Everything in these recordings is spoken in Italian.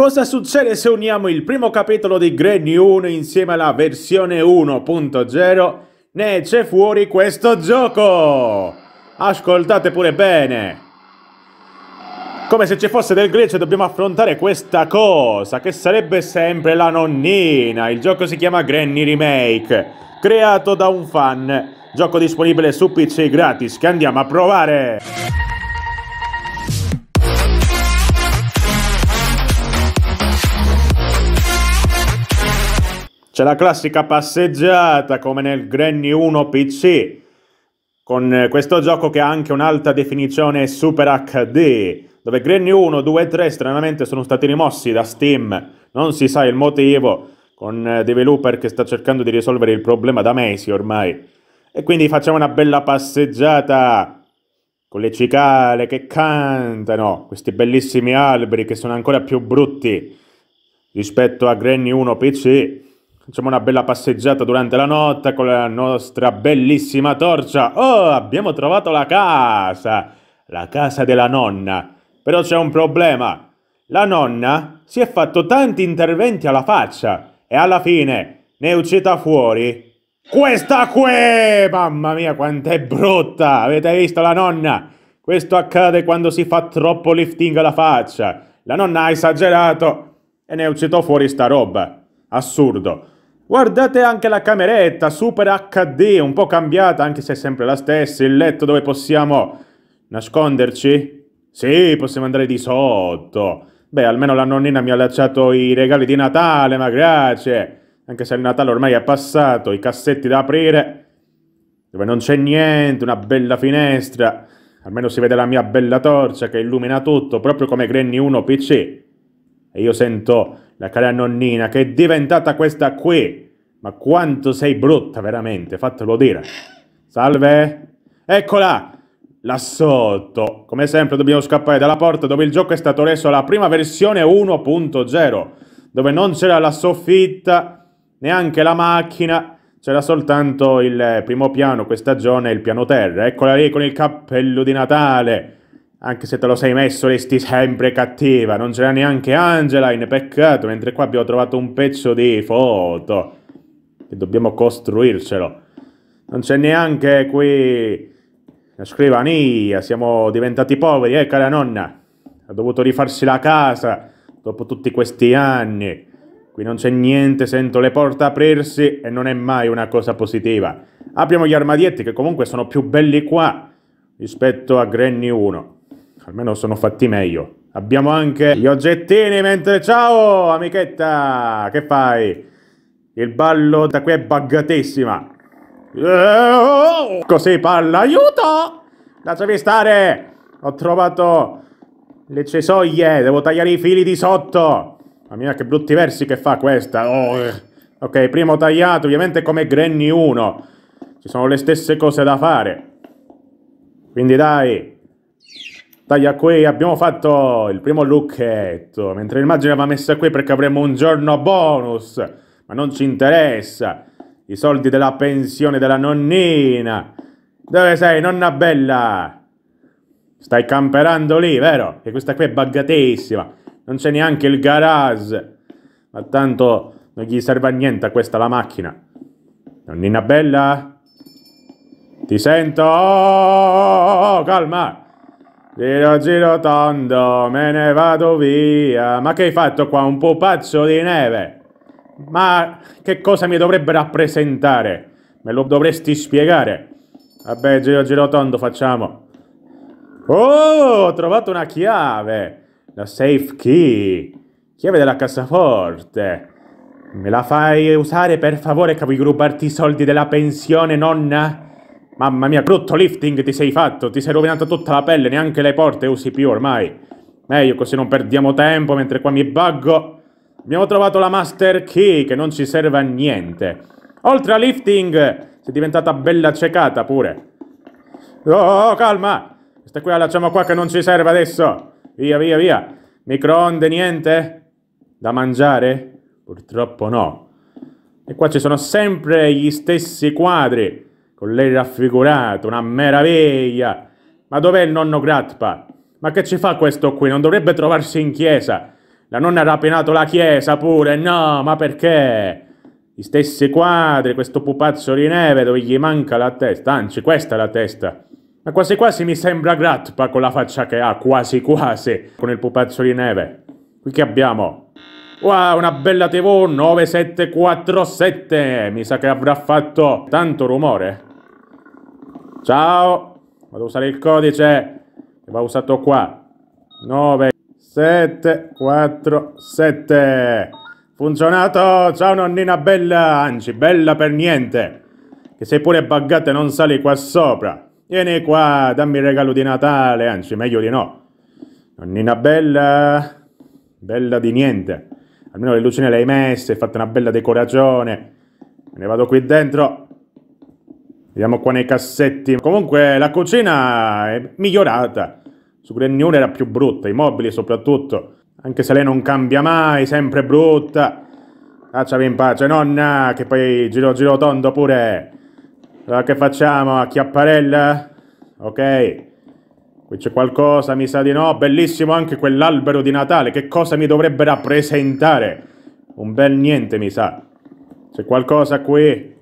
Cosa succede se uniamo il primo capitolo di Granny 1 insieme alla versione 1.0? Ne c'è fuori questo gioco! Ascoltate pure bene! Come se ci fosse del glitch dobbiamo affrontare questa cosa, che sarebbe sempre la nonnina. Il gioco si chiama Granny Remake, creato da un fan. Gioco disponibile su PC gratis che andiamo a provare! C'è la classica passeggiata come nel Granny 1 PC, con eh, questo gioco che ha anche un'alta definizione Super HD, dove Granny 1, 2 e 3 stranamente sono stati rimossi da Steam, non si sa il motivo, con eh, Developer che sta cercando di risolvere il problema da mesi ormai. E quindi facciamo una bella passeggiata con le cicale che cantano, questi bellissimi alberi che sono ancora più brutti rispetto a Granny 1 PC facciamo una bella passeggiata durante la notte con la nostra bellissima torcia. Oh, abbiamo trovato la casa! La casa della nonna. Però c'è un problema. La nonna si è fatto tanti interventi alla faccia e alla fine ne è uscita fuori questa qui! Mamma mia, quant'è brutta! Avete visto la nonna? Questo accade quando si fa troppo lifting alla faccia. La nonna ha esagerato e ne è uscito fuori sta roba. Assurdo. Guardate anche la cameretta, super HD, un po' cambiata, anche se è sempre la stessa, il letto dove possiamo nasconderci? Sì, possiamo andare di sotto. Beh, almeno la nonnina mi ha lasciato i regali di Natale, ma grazie. Anche se il Natale ormai è passato, i cassetti da aprire, dove non c'è niente, una bella finestra. Almeno si vede la mia bella torcia che illumina tutto, proprio come Granny 1 PC. E io sento la cara nonnina che è diventata questa qui. Ma quanto sei brutta veramente, fatelo dire. Salve? Eccola! Là sotto. Come sempre dobbiamo scappare dalla porta dove il gioco è stato reso alla prima versione 1.0, dove non c'era la soffitta, neanche la macchina, c'era soltanto il eh, primo piano, questa zona e il piano terra. Eccola lì con il cappello di Natale anche se te lo sei messo, resti sempre cattiva. Non c'era neanche Angeline, peccato. Mentre qua abbiamo trovato un pezzo di foto. E dobbiamo costruircelo. Non c'è neanche qui la scrivania. Siamo diventati poveri, eh, cara nonna. Ha dovuto rifarsi la casa dopo tutti questi anni. Qui non c'è niente, sento le porte aprirsi e non è mai una cosa positiva. Apriamo gli armadietti che comunque sono più belli qua rispetto a Granny 1 almeno sono fatti meglio. Abbiamo anche gli oggettini mentre... Ciao amichetta, che fai? Il ballo da qui è baggatissima. Eh, così parla, aiuto! Lasciami stare! Ho trovato le cesoglie, devo tagliare i fili di sotto. Mamma mia, che brutti versi che fa questa. Oh. Eh. Ok, primo tagliato, ovviamente come Granny 1. Ci sono le stesse cose da fare. Quindi dai, Taglia qui, abbiamo fatto il primo lucchetto, mentre l'immagine va messa qui perché avremo un giorno bonus, ma non ci interessa. I soldi della pensione della nonnina. Dove sei, nonna bella? Stai camperando lì, vero? Che questa qui è baggatissima. Non c'è neanche il garage. Ma tanto non gli serve a niente a questa la macchina. Nonnina bella? Ti sento! Oh, oh, oh, oh calma! Giro giro tondo, me ne vado via. Ma che hai fatto qua? Un pupazzo di neve? Ma che cosa mi dovrebbe rappresentare? Me lo dovresti spiegare. Vabbè, giro giro tondo, facciamo. Oh, ho trovato una chiave. La safe key. Chiave della cassaforte. Me la fai usare per favore che vuoi rubarti i soldi della pensione, nonna? Mamma mia, brutto lifting ti sei fatto, ti sei rovinata tutta la pelle, neanche le porte usi più ormai. Meglio così non perdiamo tempo, mentre qua mi buggo. Abbiamo trovato la Master Key, che non ci serve a niente. Oltre a lifting, sei diventata bella ciecata pure. Oh, oh calma! Questa qui la lasciamo qua che non ci serve adesso. Via, via, via. Microonde, niente? Da mangiare? Purtroppo no. E qua ci sono sempre gli stessi quadri con lei raffigurato, una meraviglia. Ma dov'è il nonno Gratpa? Ma che ci fa questo qui? Non dovrebbe trovarsi in chiesa. La nonna ha rapinato la chiesa pure, no, ma perché? Gli stessi quadri, questo pupazzo di neve dove gli manca la testa, anzi questa è la testa. Ma quasi quasi mi sembra Gratpa con la faccia che ha, quasi quasi, con il pupazzo di neve. Qui che abbiamo? Wow, una bella TV 9747! Mi sa che avrà fatto tanto rumore. Ciao! Vado a usare il codice che va usato qua. 9, 7, 4, 7. Funzionato! Ciao nonnina bella, anzi bella per niente. Che sei pure buggata e non sali qua sopra. Vieni qua, dammi il regalo di Natale, anzi meglio di no. Nonnina bella, bella di niente. Almeno le lucine le hai messe, hai fatto una bella decorazione. Me ne vado qui dentro. Vediamo qua nei cassetti. Comunque la cucina è migliorata. Su Gregnone era più brutta, i mobili soprattutto. Anche se lei non cambia mai, sempre brutta. Lasciami in pace, nonna, che poi giro giro tondo pure. Allora che facciamo? a chiapparella? Ok. Qui c'è qualcosa, mi sa di no. Bellissimo anche quell'albero di Natale. Che cosa mi dovrebbe rappresentare? Un bel niente, mi sa. C'è qualcosa qui.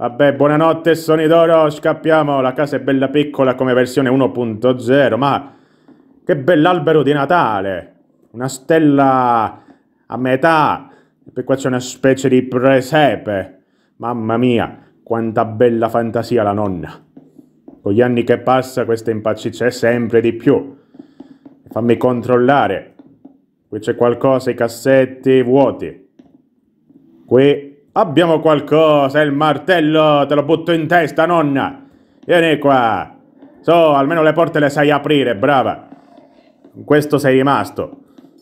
Vabbè, buonanotte Sony d'Oro, scappiamo, la casa è bella piccola come versione 1.0, ma che bell'albero di Natale! Una stella a metà, e poi qua c'è una specie di presepe. Mamma mia, quanta bella fantasia la nonna! Con gli anni che passa questa impaccice sempre di più. Fammi controllare. Qui c'è qualcosa, i cassetti vuoti. Qui Abbiamo qualcosa, il martello, te lo butto in testa, nonna. Vieni qua. So, almeno le porte le sai aprire, brava. In questo sei rimasto.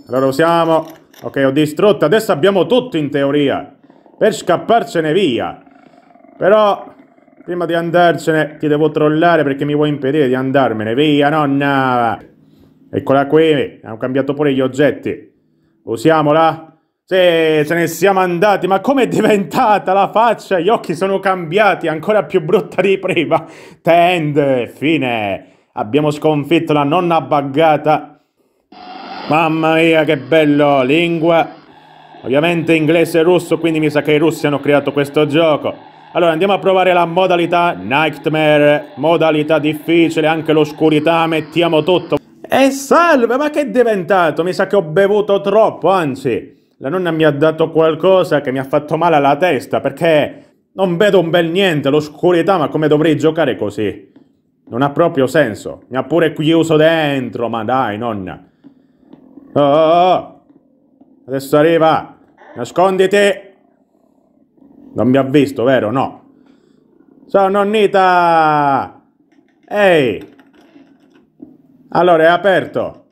Allora usiamo... Ok, ho distrutto. Adesso abbiamo tutto in teoria. Per scapparcene via. Però... Prima di andarcene ti devo trollare perché mi vuoi impedire di andarmene. Via, nonna! Eccola qui. Abbiamo cambiato pure gli oggetti. Usiamola. Se ce ne siamo andati, ma com'è diventata la faccia? Gli occhi sono cambiati, ancora più brutta di prima. Tend, fine. Abbiamo sconfitto la nonna buggata. Mamma mia, che bello, lingua. Ovviamente inglese e russo, quindi mi sa che i russi hanno creato questo gioco. Allora, andiamo a provare la modalità Nightmare, modalità difficile, anche l'oscurità, mettiamo tutto. E salve, ma che è diventato? Mi sa che ho bevuto troppo, anzi. La nonna mi ha dato qualcosa che mi ha fatto male alla testa perché non vedo un bel niente, l'oscurità, ma come dovrei giocare così? Non ha proprio senso. Mi ha pure chiuso dentro, ma dai, nonna. Oh, oh, oh. Adesso arriva. Nasconditi. Non mi ha visto, vero? No. Ciao, nonnita. Ehi. Allora, è aperto.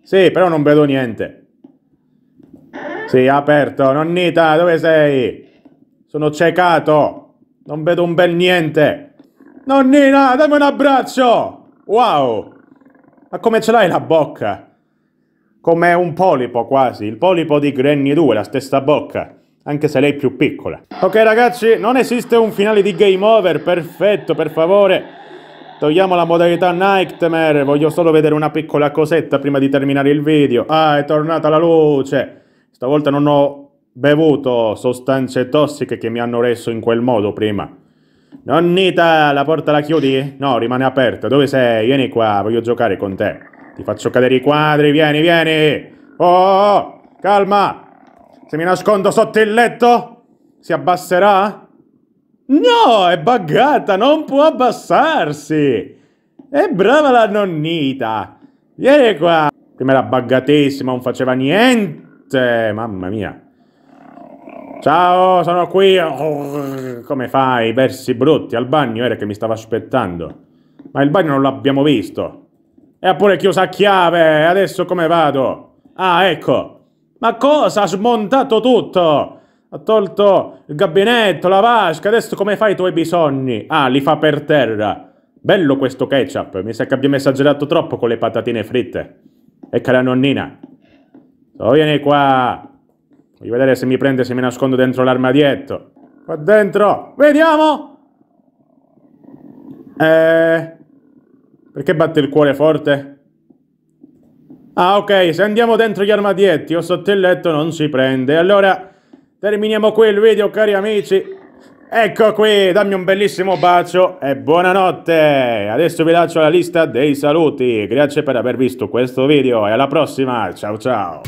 Sì, però non vedo niente. Sì, aperto. Nonnita, dove sei? Sono ciecato. Non vedo un bel niente. Nonnina, dammi un abbraccio. Wow. Ma come ce l'hai la bocca? Come un polipo quasi, il polipo di Granny 2, la stessa bocca, anche se lei è più piccola. Ok ragazzi, non esiste un finale di game over, perfetto, per favore. Togliamo la modalità Nightmare, voglio solo vedere una piccola cosetta prima di terminare il video. Ah, è tornata la luce! Stavolta non ho bevuto sostanze tossiche che mi hanno reso in quel modo prima. Nonnita, la porta la chiudi? No, rimane aperta. Dove sei? Vieni qua, voglio giocare con te. Ti faccio cadere i quadri, vieni, vieni. Oh, oh, oh calma. Se mi nascondo sotto il letto, si abbasserà? No, è buggata, non può abbassarsi. È brava la nonnita. Vieni qua. Prima era buggatissima, non faceva niente tutte, mamma mia. Ciao, sono qui. Oh, come fai? Versi brutti. Al bagno era che mi stava aspettando. Ma il bagno non l'abbiamo visto. E ha pure chiuso a chiave. Adesso come vado? Ah, ecco. Ma cosa? Ha smontato tutto. Ha tolto il gabinetto, la vasca. Adesso come fai i tuoi bisogni? Ah, li fa per terra. Bello questo ketchup. Mi sa che abbiamo esagerato troppo con le patatine fritte. E cara nonnina. Oh, vieni qua. Voglio vedere se mi prende, se mi nascondo dentro l'armadietto. Qua dentro. Vediamo. Eh... Perché batte il cuore forte? Ah, ok, se andiamo dentro gli armadietti o sotto il letto non si prende. Allora, terminiamo qui il video, cari amici. Ecco qui, dammi un bellissimo bacio e buonanotte! Adesso vi lascio la lista dei saluti. Grazie per aver visto questo video e alla prossima. Ciao ciao!